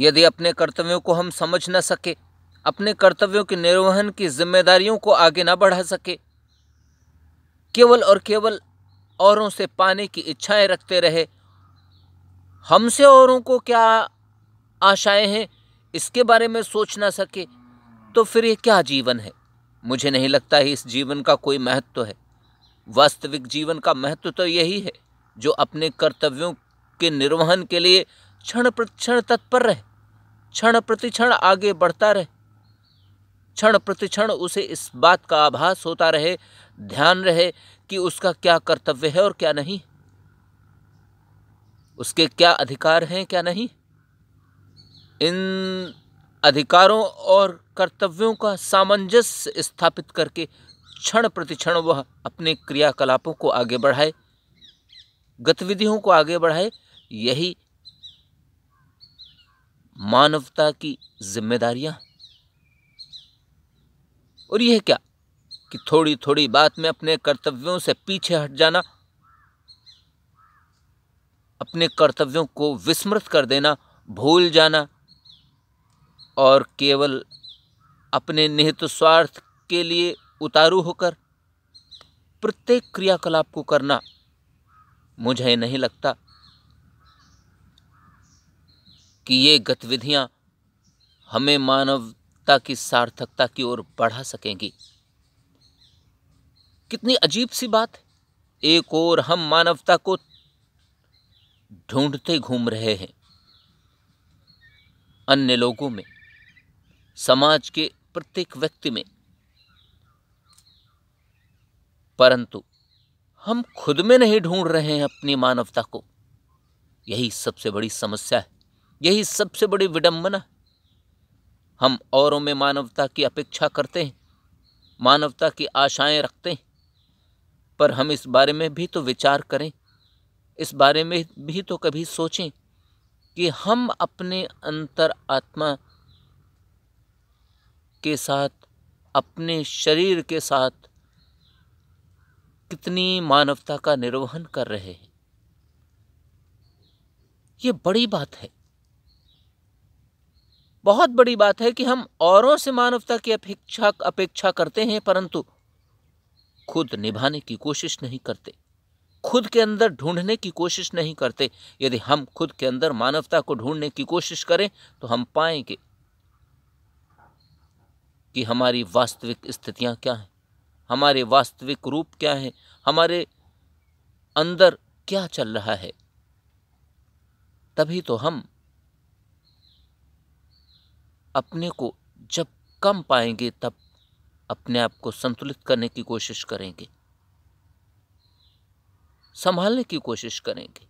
यदि अपने कर्तव्यों को हम समझ न सके अपने कर्तव्यों के निर्वहन की जिम्मेदारियों को आगे न बढ़ा सके केवल और केवल औरों से पाने की इच्छाएं रखते रहे हमसे औरों को क्या आशाएं हैं इसके बारे में सोच ना सके तो फिर ये क्या जीवन है मुझे नहीं लगता है इस जीवन का कोई महत्व तो है वास्तविक जीवन का महत्व तो यही है जो अपने कर्तव्यों के निर्वहन के लिए क्षण प्रक्षण तत्पर रहे क्षण प्रतिक्षण आगे बढ़ता रहे क्षण प्रतिक्षण उसे इस बात का आभास होता रहे ध्यान रहे कि उसका क्या कर्तव्य है और क्या नहीं उसके क्या अधिकार हैं क्या नहीं इन अधिकारों और कर्तव्यों का सामंजस्य स्थापित करके क्षण प्रतिक्षण वह अपने क्रियाकलापों को आगे बढ़ाए गतिविधियों को आगे बढ़ाए यही मानवता की जिम्मेदारियाँ और यह क्या कि थोड़ी थोड़ी बात में अपने कर्तव्यों से पीछे हट जाना अपने कर्तव्यों को विस्मृत कर देना भूल जाना और केवल अपने निहित स्वार्थ के लिए उतारू होकर प्रत्येक क्रियाकलाप को करना मुझे नहीं लगता कि ये गतिविधियाँ हमें मानवता की सार्थकता की ओर बढ़ा सकेंगी कितनी अजीब सी बात एक और हम मानवता को ढूंढते घूम रहे हैं अन्य लोगों में समाज के प्रत्येक व्यक्ति में परंतु हम खुद में नहीं ढूंढ रहे हैं अपनी मानवता को यही सबसे बड़ी समस्या है यही सबसे बड़ी विडंबना हम औरों में मानवता की अपेक्षा करते हैं मानवता की आशाएं रखते हैं पर हम इस बारे में भी तो विचार करें इस बारे में भी तो कभी सोचें कि हम अपने अंतर आत्मा के साथ अपने शरीर के साथ कितनी मानवता का निर्वहन कर रहे हैं ये बड़ी बात है बहुत बड़ी बात है कि हम औरों से मानवता की अपेक्षा अपेक्षा करते हैं परंतु खुद निभाने की कोशिश नहीं करते खुद के अंदर ढूंढने की कोशिश नहीं करते यदि हम खुद के अंदर मानवता को ढूंढने की कोशिश करें तो हम पाएंगे कि हमारी वास्तविक स्थितियां क्या हैं हमारे वास्तविक रूप क्या हैं हमारे अंदर क्या चल रहा है तभी तो हम अपने को जब कम पाएंगे तब अपने आप को संतुलित करने की कोशिश करेंगे संभालने की कोशिश करेंगे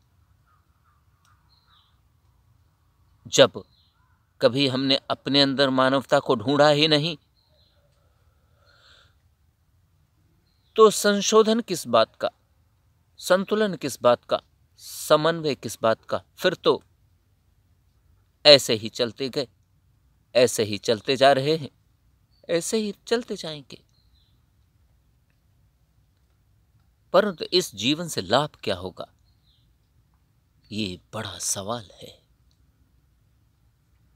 जब कभी हमने अपने अंदर मानवता को ढूंढा ही नहीं तो संशोधन किस बात का संतुलन किस बात का समन्वय किस बात का फिर तो ऐसे ही चलते गए ऐसे ही चलते जा रहे हैं ऐसे ही चलते जाएंगे परंतु इस जीवन से लाभ क्या होगा ये बड़ा सवाल है